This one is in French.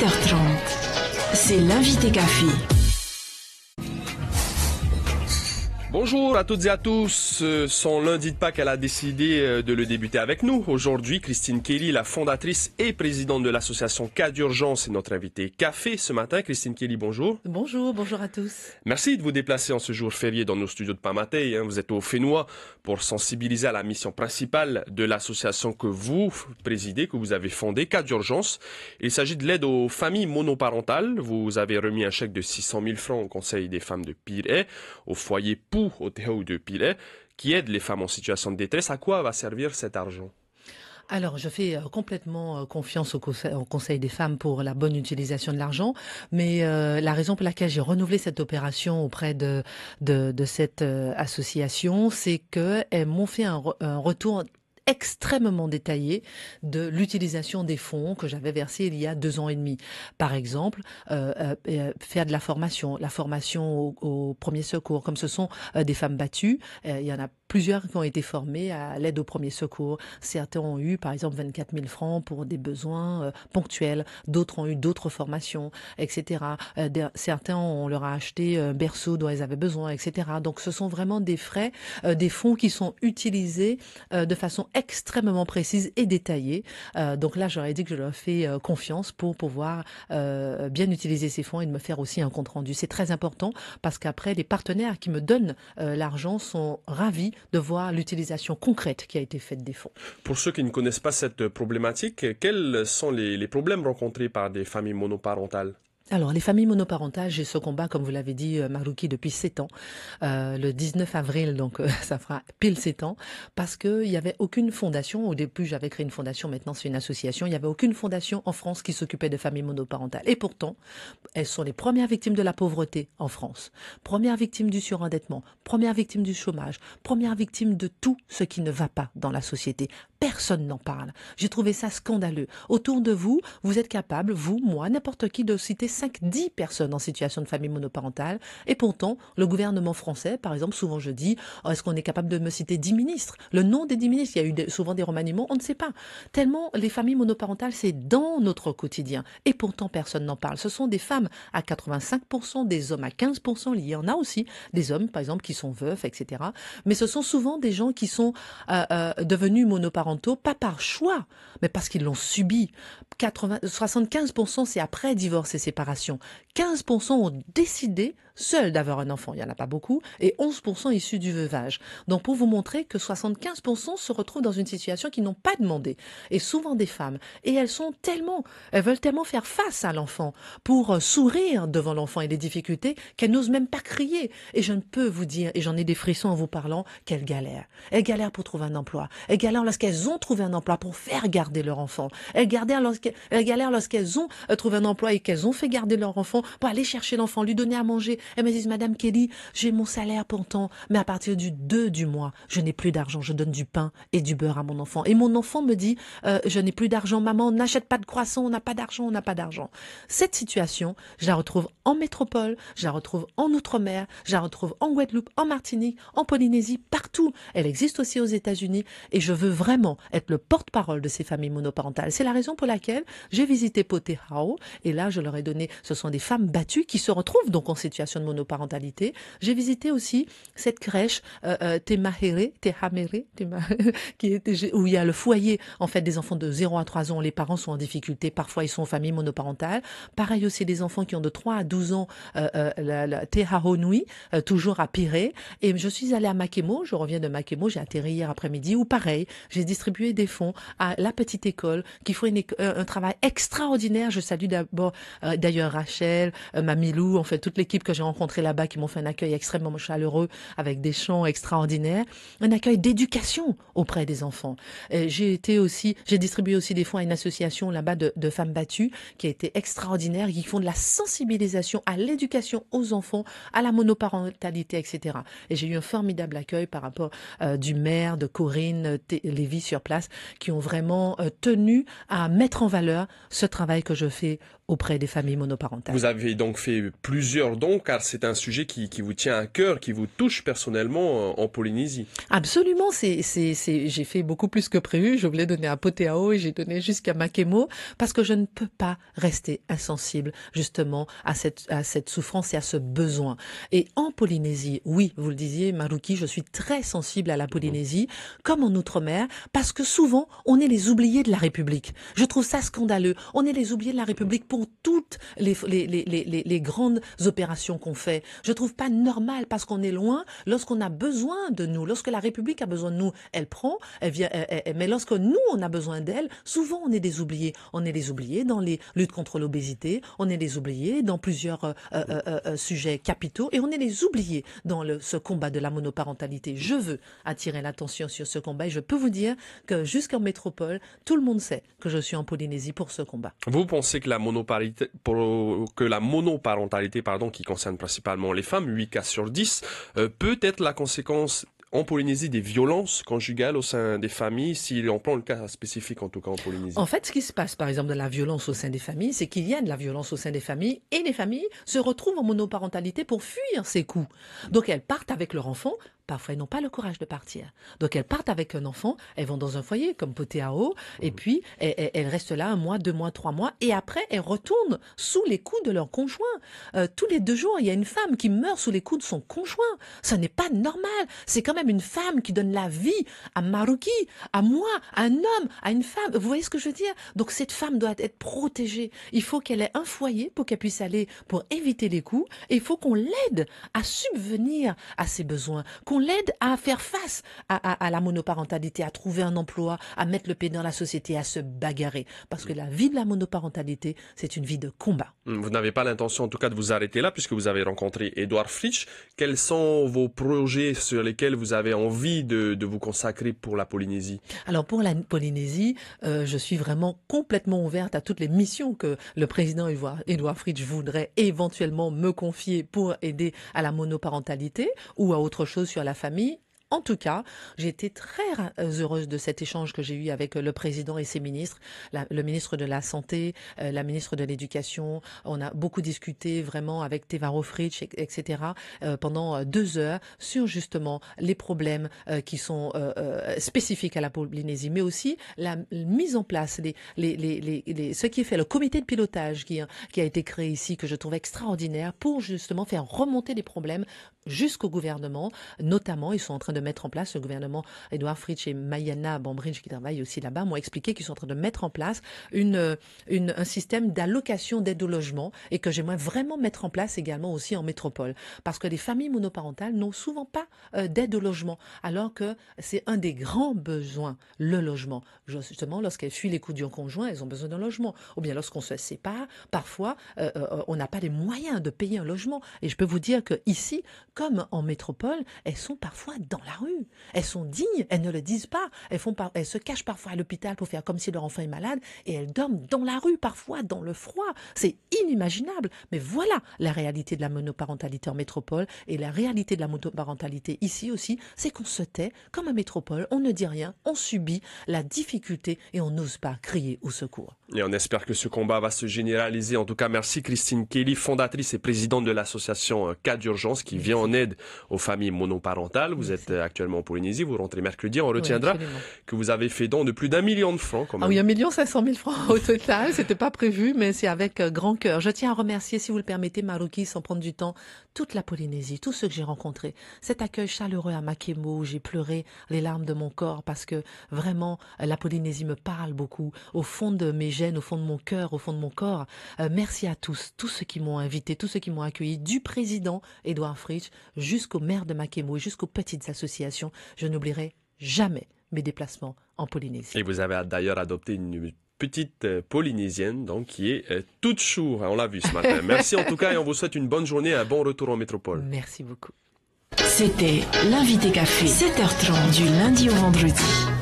8 h 30 c'est l'invité café. Bonjour à toutes et à tous. Euh, sans lundi de Pâques, elle a décidé euh, de le débuter avec nous. Aujourd'hui, Christine Kelly, la fondatrice et présidente de l'association Cas d'urgence, est notre invitée café ce matin. Christine Kelly, bonjour. Bonjour, bonjour à tous. Merci de vous déplacer en ce jour férié dans nos studios de Pamatei. Hein. Vous êtes au Fénois pour sensibiliser à la mission principale de l'association que vous présidez, que vous avez fondée, Cas d'urgence. Il s'agit de l'aide aux familles monoparentales. Vous avez remis un chèque de 600 000 francs au Conseil des femmes de et au foyer pour au théâtre de Pilet qui aide les femmes en situation de détresse. À quoi va servir cet argent alors, je fais euh, complètement euh, confiance au conseil, des femmes pour la bonne utilisation de l'argent, mais euh, la raison pour laquelle j'ai renouvelé cette opération auprès de, cette association, c'est qu'elles m'ont fait un retour extrêmement détaillé de l'utilisation des fonds que j'avais versés il y a deux ans et demi. Par exemple, euh, euh, euh, faire de la formation, la formation au, premiers premier secours, comme ce sont des femmes battues, il y en a plusieurs qui ont été formés à l'aide aux premiers secours. Certains ont eu, par exemple, 24 000 francs pour des besoins euh, ponctuels. D'autres ont eu d'autres formations, etc. Euh, certains, on leur a acheté euh, un berceau dont ils avaient besoin, etc. Donc, ce sont vraiment des frais, des fonds qui sont utilisés de façon extrêmement précise et détaillée. donc là, j'aurais dit que je leur fais confiance pour pouvoir bien utiliser ces fonds et de me faire aussi un compte rendu. C'est très important parce qu'après, les partenaires qui me donnent l'argent sont ravis de voir l'utilisation concrète qui a été faite des fonds. Pour ceux qui ne connaissent pas cette problématique, quels sont les, problèmes rencontrés par des familles monoparentales alors, les familles monoparentales, j'ai ce combat, comme vous l'avez dit, euh, Marouki, depuis 7 ans. Euh, le 19 avril, donc euh, ça fera pile 7 ans, parce qu'il n'y avait aucune fondation. Au début, j'avais créé une fondation, maintenant c'est une association. Il n'y avait aucune fondation en France qui s'occupait de familles monoparentales. Et pourtant, elles sont les premières victimes de la pauvreté en France, premières victimes du surendettement, premières victimes du chômage, premières victimes de tout ce qui ne va pas dans la société, Personne n'en parle. J'ai trouvé ça scandaleux. Autour de vous, vous êtes capable, vous, moi, n'importe qui, de citer 5-10 personnes en situation de famille monoparentale. Et pourtant, le gouvernement français, par exemple, souvent je dis, oh, est-ce qu'on est capable de me citer 10 ministres Le nom des 10 ministres, il y a eu souvent des remaniements, on ne sait pas. Tellement les familles monoparentales, c'est dans notre quotidien. Et pourtant, personne n'en parle. Ce sont des femmes à 85%, des hommes à 15%. Il y en a aussi des hommes, par exemple, qui sont veufs, etc. Mais ce sont souvent des gens qui sont euh, euh, devenus monoparentales pas par choix, mais parce qu'ils l'ont subi. 80, 75% c'est après divorce et séparation. 15% ont décidé seul d'avoir un enfant, il n'y en a pas beaucoup, et 11% issus du veuvage. Donc pour vous montrer que 75% se retrouvent dans une situation qu'ils n'ont pas demandé, et souvent des femmes. Et elles sont tellement, elles veulent tellement faire face à l'enfant pour euh, sourire devant l'enfant et les difficultés qu'elles n'osent même pas crier. Et je ne peux vous dire, et j'en ai des frissons en vous parlant, qu'elles galèrent. Elles galèrent pour trouver un emploi. Elles galèrent lorsqu'elles ont trouvé un emploi pour faire garder leur enfant. Elles galèrent elles galèrent lorsqu'elles ont euh, trouvé un emploi et qu'elles ont fait garder leur enfant pour aller chercher l'enfant, lui donner à manger, elles eh, me disent, Madame Kelly, j'ai mon salaire pourtant, mais à partir du 2 du mois, je n'ai plus d'argent. Je donne du pain et du beurre à mon enfant. Et mon enfant me dit, euh, je n'ai plus d'argent, maman, n'achète pas de croissant, on n'a pas d'argent, on n'a pas d'argent. Cette situation, je la retrouve en métropole, je la retrouve en Outre-mer, je la retrouve en Guadeloupe, en Martinique, en Polynésie, partout. Elle existe aussi aux États-Unis et je veux vraiment être le porte-parole de ces familles monoparentales. C'est la raison pour laquelle j'ai visité Potehao et là, je leur ai donné, ce sont des femmes battues qui se retrouvent donc en situation de monoparentalité. J'ai visité aussi cette crèche euh, euh Temahere, qui est, où il y a le foyer en fait des enfants de 0 à 3 ans. Les parents sont en difficulté. Parfois, ils sont en famille monoparentale. Pareil aussi des enfants qui ont de 3 à 12 ans, euh, euh, la, toujours à Pirée. Et je suis allée à Makemo. Je reviens de Makemo. J'ai atterri hier après-midi. Ou pareil, j'ai distribué des fonds à la petite école qui font un travail extraordinaire. Je salue d'abord d'ailleurs Rachel, Mamilou, en fait toute l'équipe que j'ai rencontrés là-bas qui m'ont fait un accueil extrêmement chaleureux avec des chants extraordinaires, un accueil d'éducation auprès des enfants. Euh, j'ai été aussi, j'ai distribué aussi des fonds à une association là-bas de, femmes battues qui a été extraordinaire, qui font de la sensibilisation à l'éducation aux enfants, à la monoparentalité, etc. Et j'ai eu un formidable accueil par rapport euh, du maire, de Corinne, euh, Lévy sur place, qui ont vraiment tenu à mettre en valeur ce travail que je fais auprès des familles monoparentales. Vous avez donc fait plusieurs dons car c'est un sujet qui, vous tient à cœur, qui vous touche personnellement euh, en Polynésie. Absolument, c'est, c'est, j'ai fait beaucoup plus que prévu. Je voulais donner à Poteao et j'ai donné jusqu'à Makemo parce que je ne peux pas rester insensible justement à cette, à cette souffrance et à ce besoin. Et en Polynésie, oui, vous le disiez, Maruki, je suis très sensible à la Polynésie, comme en Outre-mer, parce que souvent, on est les oubliés de la République. Je trouve ça scandaleux. On est les oubliés de la République pour toutes les, les, les, les grandes opérations qu'on fait. Je trouve pas normal parce qu'on est loin. Lorsqu'on a besoin de nous, lorsque la République a besoin de nous, elle prend, elle vient, mais lorsque nous, on a besoin d'elle, souvent on est des oubliés. On est des oubliés dans les luttes contre l'obésité, on est des oubliés dans plusieurs euh, euh, euh, sujets capitaux et on est les oubliés dans le, ce combat de la monoparentalité. Je veux attirer l'attention sur ce combat et je peux vous dire que jusqu'en métropole, tout le monde sait que je suis en Polynésie pour ce combat. Vous pensez que la monoparentalité, que la monoparentalité pardon, qui concerne principalement les femmes, 8 cas sur 10, euh, peut être la conséquence en Polynésie des violences conjugales au sein des familles, si on prend le cas spécifique en tout cas en Polynésie En fait, ce qui se passe par exemple de la violence au sein des familles, c'est qu'il y a de la violence au sein des familles et les familles se retrouvent en monoparentalité pour fuir ces coups. Donc elles partent avec leur enfant Parfois, elles n'ont pas le courage de partir. Donc, elles partent avec un enfant, elles vont dans un foyer comme Potéao, et puis elles, restent là un mois, deux mois, trois mois, et après, elles retournent sous les coups de leur conjoint. Euh, tous les deux jours, il y a une femme qui meurt sous les coups de son conjoint. Ce n'est pas normal. C'est quand même une femme qui donne la vie à Maruki, à moi, à un homme, à une femme. Vous voyez ce que je veux dire Donc, cette femme doit être protégée. Il faut qu'elle ait un foyer pour qu'elle puisse aller pour éviter les coups, et il faut qu'on l'aide à subvenir à ses besoins, l'aide à faire face à, la monoparentalité, à trouver un emploi, à mettre le pied dans la société, à se bagarrer. Parce que mm. la vie de la monoparentalité, c'est une vie de combat. Mm, vous n'avez pas l'intention, en tout cas, de vous arrêter là, puisque vous avez rencontré Édouard Fritsch. Quels sont vos projets sur lesquels vous avez envie de, vous consacrer pour la Polynésie Alors, pour la Polynésie, euh, je suis vraiment complètement ouverte à toutes les missions que le président Edouard Fritsch voudrait éventuellement me confier pour aider à la monoparentalité ou à autre chose sur la la famille en tout cas, j'ai été très euh, heureuse de cet échange que j'ai eu avec euh, le président et ses ministres, le ministre de la Santé, euh, la ministre de l'Éducation. On a beaucoup discuté vraiment avec Tevaro Fritsch, etc., pendant deux heures sur justement les problèmes qui sont spécifiques à la Polynésie, mais aussi la mise en place, ce qui est fait, le comité de pilotage qui, hein, qui a été créé ici, que je trouve extraordinaire, pour justement faire remonter les problèmes jusqu'au gouvernement. Notamment, ils sont en train de mettre en place, le gouvernement Edouard Fritsch et Mayana Bambridge qui travaillent aussi là-bas m'ont expliqué qu'ils sont en train de mettre en place une, un système d'allocation d'aide au logement et que j'aimerais vraiment mettre en place également aussi en métropole. Parce que les familles monoparentales n'ont souvent pas euh, d'aide au logement, alors que c'est un des grands besoins, le logement. Justement, lorsqu'elles fuient les coups d'un conjoint, elles ont besoin d'un logement. Ou bien lorsqu'on se sépare, parfois, euh, euh, on n'a pas les moyens de payer un logement. Et je peux vous dire que ici, comme en métropole, elles sont parfois dans la rue. Elles sont dignes, elles ne le disent pas. Elles, font elles se cachent parfois à l'hôpital pour faire comme si leur enfant est malade et elles dorment dans la rue, parfois dans le froid. C'est inimaginable. Mais voilà la réalité de la monoparentalité en métropole et la réalité de la monoparentalité ici aussi, c'est qu'on se tait comme en métropole, on ne dit rien, on subit la difficulté et on n'ose pas crier au secours. Et on espère que ce combat va se généraliser. En tout cas, merci Christine Kelly, fondatrice et présidente de l'association euh, Cas d'urgence qui vient en aide aux familles monoparentales. Vous êtes euh, actuellement en Polynésie, vous rentrez mercredi, on retiendra que vous avez fait don de plus d'un million de francs. Quand Ah oui, un million cinq cent mille francs au total, c'était pas prévu, mais c'est avec euh, grand cœur. Je tiens à remercier, si vous le permettez, Maruki, sans prendre du temps, toute la Polynésie, tous ceux que j'ai rencontrés. Cet accueil chaleureux à Makemo, où j'ai pleuré les larmes de mon corps parce que vraiment, euh, la Polynésie me parle beaucoup, au fond de mes gènes, au fond de mon cœur, au fond de mon corps. merci à tous, tous ceux qui m'ont invité, tous ceux qui m'ont accueilli, du président Edouard Fritsch jusqu'au maire de Makemo, jusqu'aux petites associations je n'oublierai jamais mes déplacements en Polynésie. Et vous avez d'ailleurs adopté une petite euh, polynésienne, donc, qui est euh, toute chou, hein. On l'a vu ce matin. Merci en tout cas et on vous souhaite une bonne journée et un bon retour en métropole. Merci beaucoup. C'était l'invité café, 7h30 du lundi au vendredi.